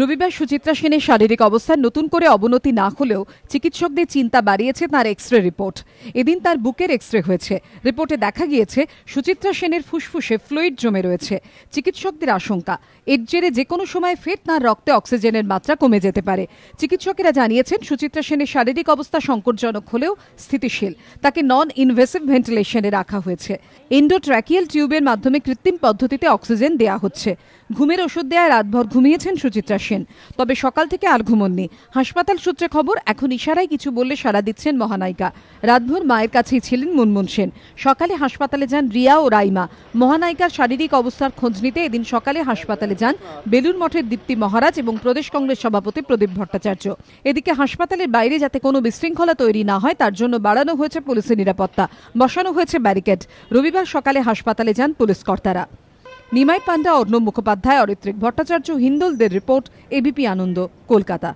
রবিবার সুচিত্রা সেনের শারীরিক অবস্থার নতুন করে অবনতি না হলেও চিকিৎসকদের চিন্তা বাড়িয়েছে তার এক্স রে রিপোর্ট এদিন তার বুকের এক্স রে হয়েছে রিপোর্টে দেখা গিয়েছে সুচিত্রা সেনের ফুসফুসে ফ্লুইড জমে রয়েছে চিকিৎসকদের আশঙ্কা এর জেরে যে কোনো সময় ফের তাঁর রক্তে অক্সিজেনের মাত্রা কমে যেতে পারে চিকিৎসকেরা জানিয়েছেন সুচিত্রা সেনের শারীরিক অবস্থা সংকটজনক হলেও স্থিতিশীল তাকে নন ইনভেসিভ ভেন্টিলেশনে রাখা হয়েছে ইন্ডোট্র্যাকিয়াল টিউবের মাধ্যমে কৃত্রিম পদ্ধতিতে অক্সিজেন দেয়া হচ্ছে ঘুমের ওষুধ দেয়া রাতভর ঘুমিয়েছেন সুচিত্রা আসেন তবে সকাল থেকে আর নেই হাসপাতাল সূত্রে খবর এখন ইশারায় কিছু বললে সাড়া দিচ্ছেন মহানায়িকা রাতভর মায়ের কাছেই ছিলেন মুনমুন সেন সকালে হাসপাতালে যান রিয়া ও রাইমা মহানায়িকার শারীরিক অবস্থার খোঁজ নিতে এদিন সকালে হাসপাতালে যান বেলুর মঠের দীপ্তি মহারাজ এবং প্রদেশ কংগ্রেস সভাপতি প্রদীপ ভট্টাচার্য এদিকে হাসপাতালের বাইরে যাতে কোনো বিশৃঙ্খলা তৈরি না হয় তার জন্য বাড়ানো হয়েছে পুলিশের নিরাপত্তা বসানো হয়েছে ব্যারিকেড রবিবার সকালে হাসপাতালে যান পুলিশ কর্তারা নিমাই পান্ডা অর্ণব মুখোপাধ্যায় অরিত্রিক ভট্টাচার্য হিন্দুলদের রিপোর্ট এবিপি আনন্দ কলকাতা